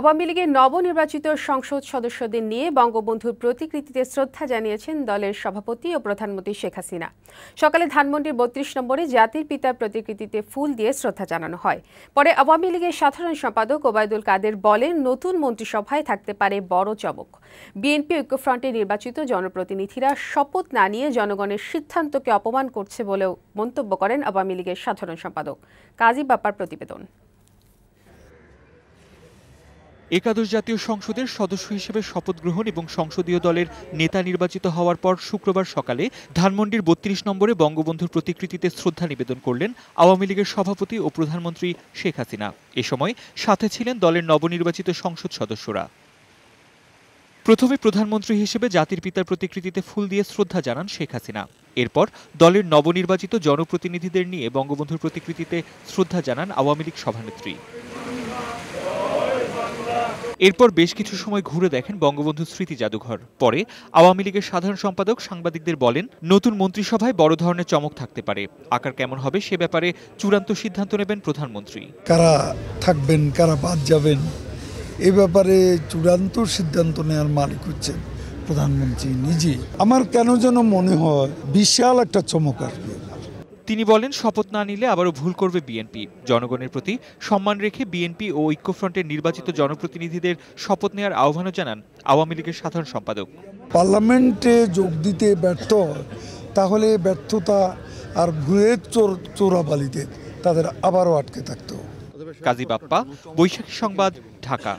আওয়ামী লীগের নবনির্বাচিত সংসদ সদস্যদের নিয়ে বঙ্গবন্ধুর প্রতিকৃতিতে শ্রদ্ধা জানিয়েছেন দলের সভাপতি ও প্রধানমন্ত্রী শেখ হাসিনা সকালে ধানমন্ডির বত্রিশ নম্বরে জাতির পিতার প্রতিকৃতিতে ফুল দিয়ে শ্রদ্ধা জানানো হয় পরে আওয়ামী লীগের সাধারণ সম্পাদক ওবায়দুল কাদের বলেন নতুন মন্ত্রিসভায় থাকতে পারে বড় চমক বিএনপি ঐক্যফ্রন্টে নির্বাচিত জনপ্রতিনিধিরা শপথ না নিয়ে জনগণের সিদ্ধান্তকে অপমান করছে বলেও মন্তব্য করেন আওয়ামী লীগের সাধারণ সম্পাদক কাজী বাপ্পার প্রতিবেদন একাদশ জাতীয় সংসদের সদস্য হিসেবে শপথ গ্রহণ এবং সংসদীয় দলের নেতা নির্বাচিত হওয়ার পর শুক্রবার সকালে ধানমন্ডির বত্রিশ নম্বরে বঙ্গবন্ধুর প্রতিকৃতিতে শ্রদ্ধা নিবেদন করলেন আওয়ামী লীগের সভাপতি ও প্রধানমন্ত্রী শেখ হাসিনা এ সময় সাথে ছিলেন দলের নবনির্বাচিত সংসদ সদস্যরা প্রথমে প্রধানমন্ত্রী হিসেবে জাতির পিতার প্রতিকৃতিতে ফুল দিয়ে শ্রদ্ধা জানান শেখ হাসিনা এরপর দলের নবনির্বাচিত জনপ্রতিনিধিদের নিয়ে বঙ্গবন্ধুর প্রতিকৃতিতে শ্রদ্ধা জানান আওয়ামী লীগ সভানেত্রী এরপর বেশ কিছু সময় ঘুরে দেখেন বঙ্গবন্ধু স্মৃতি জাদুঘর পরে আওয়ামী লীগের সাধারণ সম্পাদক সাংবাদিকদের বলেন নতুন মন্ত্রিসভায় বড় ধরনের চমক থাকতে পারে আকার কেমন হবে সে ব্যাপারে চূড়ান্ত সিদ্ধান্ত নেবেন প্রধানমন্ত্রী কারা থাকবেন কারা বাদ যাবেন এ ব্যাপারে চূড়ান্ত সিদ্ধান্ত নেওয়ার মালিক হচ্ছেন প্রধানমন্ত্রী নিজে আমার কেন যেন মনে হয় বিশাল একটা চমক আসবে তিনি বলেন শপথ না নিলে আবারও ভুল করবে বিএনপি জনগণের প্রতি সম্মান রেখে বিএনপি ও ঐক্যফ্রন্টের নির্বাচিত জনপ্রতিনিধিদের শপথ নেওয়ার আহ্বানও জানান আওয়ামী লীগের সাধারণ সম্পাদক পার্লামেন্টে যোগ দিতে ব্যর্থ তাহলে ব্যর্থতা আর ভুলের চোর চোরাবালিতে তাদের আবারও আটকে থাকতো কাজী বাপ্পা বৈশাখী সংবাদ ঢাকা